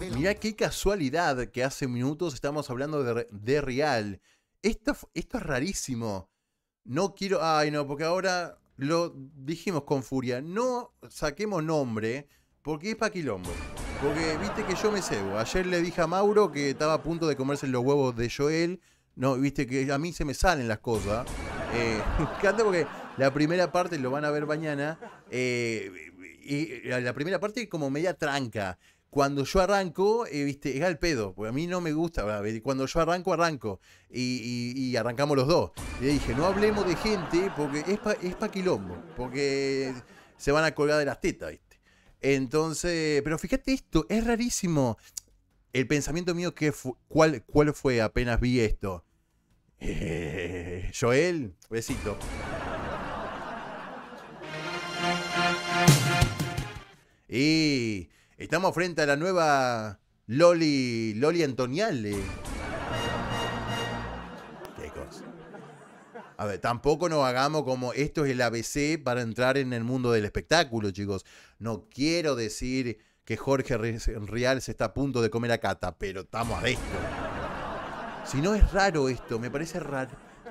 Mira Mirá qué casualidad que hace minutos estamos hablando de, Real. Esto, esto es rarísimo. No quiero... Ay, no, porque ahora lo dijimos con furia. No saquemos nombre porque es pa' quilombo. Porque viste que yo me cebo. Ayer le dije a Mauro que estaba a punto de comerse los huevos de Joel. No, viste que a mí se me salen las cosas. Eh, porque la primera parte lo van a ver mañana. Eh, y la primera parte como media tranca. Cuando yo arranco, eh, viste, es al pedo, porque a mí no me gusta. Cuando yo arranco, arranco. Y, arrancamos los dos. Y le dije, no hablemos de gente, porque es pa, quilombo. Porque se van a colgar de las tetas, Entonces, pero fíjate esto, es rarísimo. El pensamiento mío, que cuál, ¿cuál fue apenas vi esto? Joel, besito. Y estamos frente a la nueva Loli, Loli Antoniale. Qué A ver, tampoco nos hagamos como esto es el ABC para entrar en el mundo del espectáculo, chicos. No quiero decir que Jorge Real se está a punto de comer a Cata, pero estamos a esto. Si no es raro esto, me parece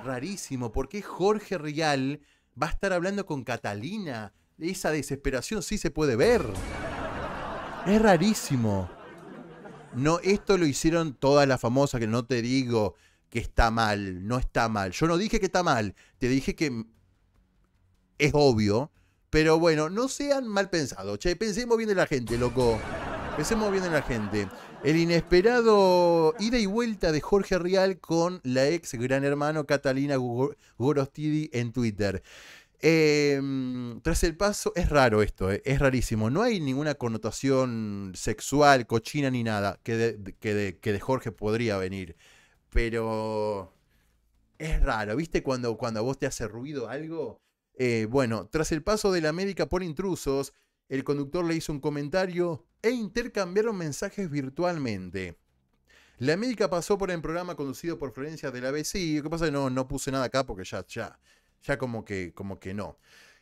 rarísimo. ¿Por qué Jorge Real va a estar hablando con Catalina? esa desesperación sí se puede ver. Es rarísimo. No, esto lo hicieron todas las famosas, que no te digo que está mal, no está mal. Yo no dije que está mal, te dije que es obvio, pero bueno, no sean mal pensados, che, pensemos bien en la gente, loco. Pensemos bien en la gente. El inesperado ida y vuelta de Jorge Rial con la ex gran hermano Catalina Gorostidi en Twitter. Eh, tras el paso, es raro esto, eh, es rarísimo. No hay ninguna connotación sexual, cochina ni nada que de, que Jorge podría venir. Pero es raro, ¿viste? Cuando, cuando a vos te hace ruido algo. Eh, bueno, tras el paso de la médica por intrusos, el conductor le hizo un comentario e intercambiaron mensajes virtualmente. La médica pasó por el programa conducido por Florencia de la BC. Lo pasa no, no puse nada acá porque ya, ya, ya como que, como que no.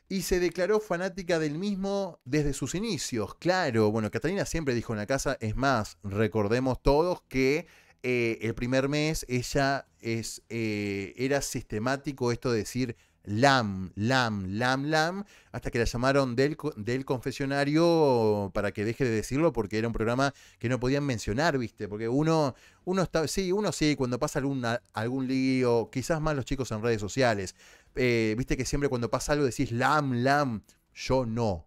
Y se declaró fanática del mismo desde sus inicios, claro. Bueno, Catalina siempre dijo en la casa, es más, recordemos todos que eh, el primer mes ella es, eh, era sistemático esto de decir lam, lam, lam, lam, hasta que la llamaron del, del, confesionario para que deje de decirlo porque era un programa que no podían mencionar, ¿viste? Porque uno, uno está, sí, uno sí, cuando pasa algún lío, quizás más los chicos en redes sociales, eh, viste que siempre cuando pasa algo decís lam, lam. Yo no.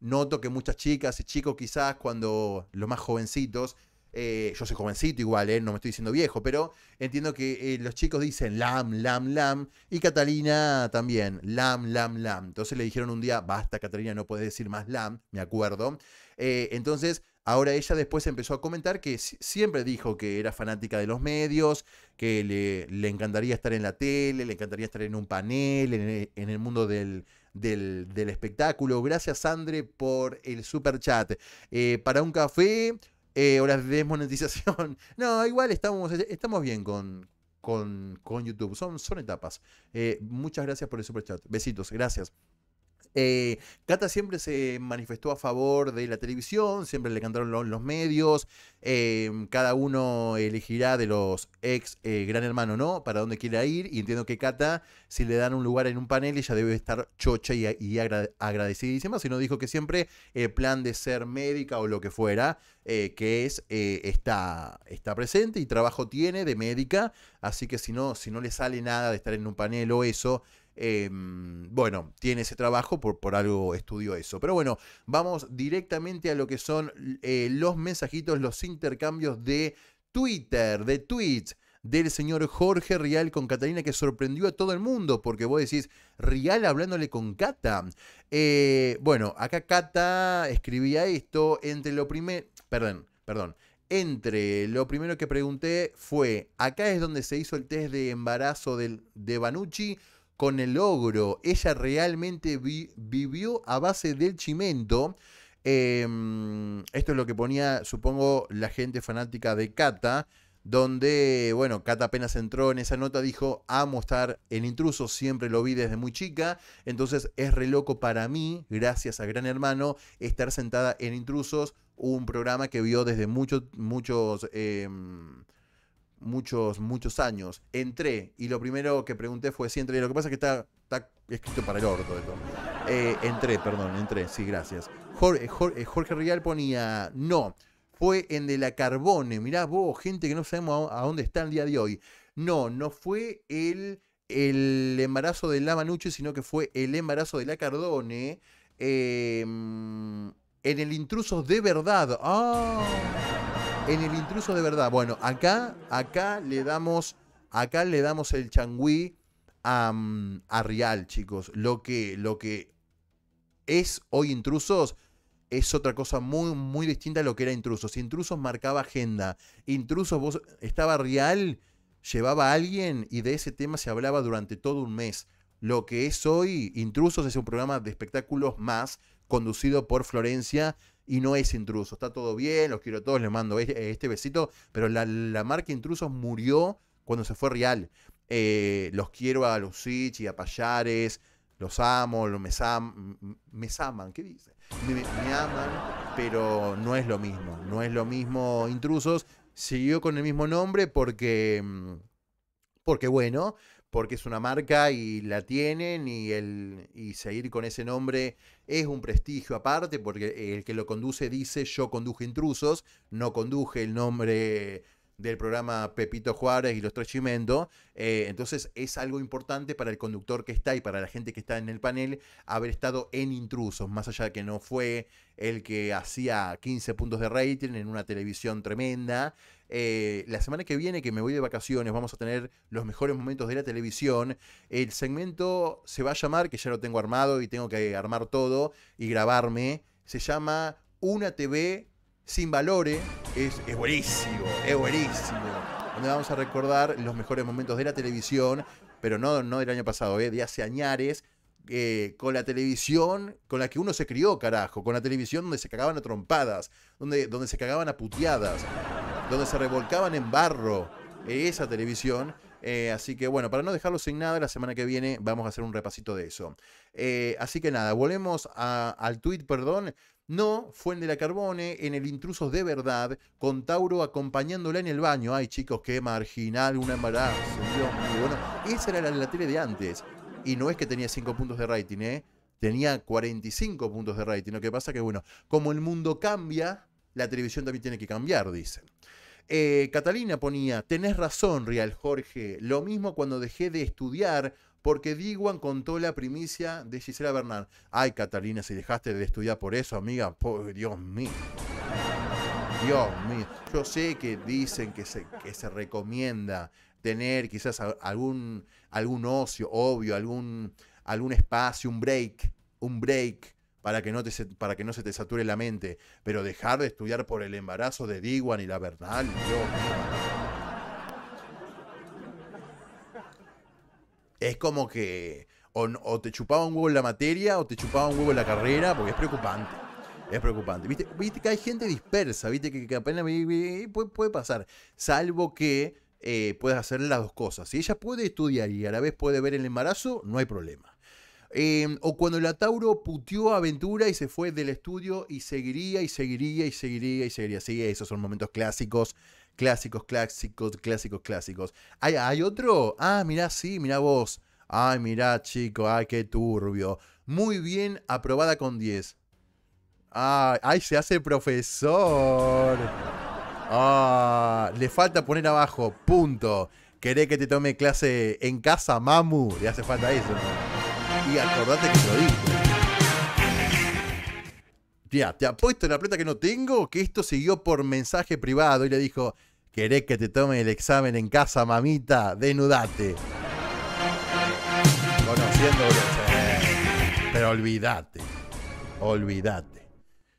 Noto que muchas chicas y chicos quizás cuando los más jovencitos, eh, yo soy jovencito igual, eh, no me estoy diciendo viejo, pero entiendo que los chicos dicen lam, lam, lam. Y Catalina también, lam, lam, lam. Entonces le dijeron un día, basta Catalina, no puedes decir más lam, me acuerdo. entonces Ahora ella después empezó a comentar que siempre dijo que era fanática de los medios, que le, encantaría estar en la tele, le encantaría estar en un panel, en, eh, el mundo del, espectáculo. Gracias, Andre, por el superchat. Eh, para un café, eh, horas de desmonetización. No, igual estamos, estamos bien con, con, YouTube. Son, son etapas. muchas gracias por el superchat. Besitos, gracias. Eh, Cata siempre se manifestó a favor de la televisión, siempre le cantaron los, medios, eh, cada uno elegirá de los ex eh, Gran Hermano, ¿no? Para dónde quiera ir, y entiendo que Cata, si le dan un lugar en un panel, ella debe estar chocha y, y agradecidísima, si no dijo que siempre el plan de ser médica o lo que fuera, que es, está, está presente y trabajo tiene de médica, así que si no, si no le sale nada de estar en un panel o eso, Em, bueno, tiene ese trabajo, por, por algo estudió eso. Pero bueno, vamos directamente a lo que son eh, los mensajitos, los intercambios de Twitter, de tweets del señor Jorge Rial con Catalina que sorprendió a todo el mundo, porque vos decís, Rial hablándole con Cata. Eh, bueno, acá Cata escribía esto entre lo primero, perdón, perdón, entre lo primero que pregunté fue, acá es donde se hizo el test de embarazo del, de Banucci con el logro, Ella realmente vivió a base del chimento. Em, esto es lo que ponía, supongo, la gente fanática de Kata, donde, bueno, Kata apenas entró en esa nota, dijo, amo estar en Intrusos, siempre lo vi desde muy chica, entonces es re loco para mí, gracias a Gran Hermano, estar sentada en intrusos, un programa que vio desde muchos muchos... Em, muchos, muchos años. Entré y lo primero que pregunté fue si entré. Lo que pasa es que está, escrito para el orto esto. Eh, entré, perdón, entré, sí, gracias. Jorge, eh, eh, Jorge, Rial ponía, no, fue en De la Carbone. Mirá vos, gente que no sabemos a, dónde está el día de hoy. No, no fue el, el embarazo de la Manuche, sino que fue el embarazo de la Cardone. en el intruso de Verdad. ¡Ah! En el intruso de verdad. Bueno, acá, acá le damos, acá le damos el changüí a, mm, Real, chicos. Lo que, lo que es hoy intrusos es otra cosa muy, muy distinta a lo que era intrusos. Intrusos marcaba agenda. Intrusos, vos estaba Real, llevaba a alguien y de ese tema se hablaba durante todo un mes. Lo que es hoy, Intrusos es un programa de espectáculos más conducido por Florencia y no es intruso. Está todo bien, los quiero a todos, les mando e-, este besito, pero la, marca intrusos murió cuando se fue real. Eh, los quiero a Lucich y a Payares, los amo, los me, aman, ¿qué dice? Me, me, aman, pero no es lo mismo, no es lo mismo intrusos. Siguió con el mismo nombre porque, mm, porque bueno, porque es una marca y la tienen y, el, y seguir con ese nombre es un prestigio aparte, porque el que lo conduce dice yo conduje intrusos, no conduje el nombre del programa Pepito Juárez y los tres chimentos eh, entonces es algo importante para el conductor que está y para la gente que está en el panel haber estado en intrusos, más allá de que no fue el que hacía 15 puntos de rating en una televisión tremenda. Eh, la semana que viene, que me voy de vacaciones, vamos a tener los mejores momentos de la televisión. El segmento se va a llamar, que ya lo tengo armado y tengo que armar todo y grabarme. Se llama Una TV sin valores. Es, buenísimo, es buenísimo. Donde vamos a recordar los mejores momentos de la televisión, pero no, no del año pasado, eh, de hace añares. Eh, con la televisión con la que uno se crió, carajo, con la televisión donde se cagaban a trompadas, donde, donde se cagaban a puteadas, donde se revolcaban en barro esa televisión. Eh, así que bueno, para no dejarlo sin nada, la semana que viene vamos a hacer un repasito de eso. Eh, así que nada, volvemos al tweet, perdón. No, fue en de la Carbone en el Intrusos de Verdad, con Tauro acompañándola en el baño. Ay, chicos, qué marginal, una embarazo. Dios Bueno, esa era la, la tele de antes. Y no es que tenía 5 puntos de rating, ¿eh? Tenía 45 puntos de rating. Lo que pasa que, bueno, como el mundo cambia, la televisión también tiene que cambiar, dicen. Eh, Catalina ponía, tenés razón, Real Jorge, lo mismo cuando dejé de estudiar porque Diguan contó la primicia de Gisela Bernard. Ay, Catalina, si dejaste de estudiar por eso, amiga, por Dios mío. Dios mío. Yo sé que dicen que se, que se recomienda tener quizás algún, algún ocio, obvio, algún, algún espacio, un break, un break para que, no te, para que no se te sature la mente, pero dejar de estudiar por el embarazo de Diguan y la Bernal, Es como que o, te chupaba un huevo en la materia o te chupaba un huevo en la carrera, porque es preocupante. Es preocupante. Viste, ¿Viste que hay gente dispersa, viste que, apenas puede, puede, pasar, salvo que eh, hacer las dos cosas. Si ella puede estudiar y a la vez puede ver el embarazo, no hay problema. Em, o cuando la Tauro puteó aventura y se fue del estudio y seguiría y seguiría y seguiría y seguiría. Sí, esos son momentos clásicos, clásicos, clásicos, clásicos, clásicos. ¿Hay, hay otro? Ah, mirá, sí, mirá vos. Ay, mirá, chico, ay, qué turbio. Muy bien, aprobada con 10. Ah, ay, se hace profesor. Ah, le falta poner abajo, punto. ¿Querés que te tome clase en casa, mamu? Le hace falta eso. Y acordate que lo dije. Ya, te apuesto en la plata que no tengo que esto siguió por mensaje privado y le dijo, ¿querés que te tome el examen en casa, mamita? Denudate. Conociendo, pero olvídate. Olvídate.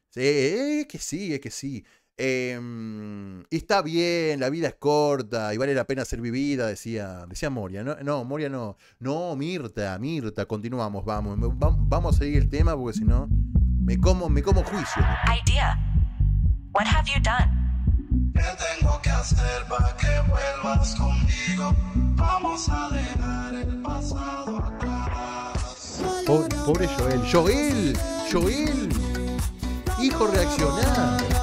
Sí, es que sí, es que sí. Em, está bien, la vida es corta y vale la pena ser vivida, decía, decía Moria. No, Moria no. No, Mirta, Mirta, continuamos, vamos. Vamos a seguir el tema porque si no, me como, me como juicio. Idea. What have you done? ¿Qué tengo que hacer para que vuelvas conmigo? Vamos a dejar el pasado atrás. Pobre, pobre Joel. Joel, Joel, hijo reaccionado.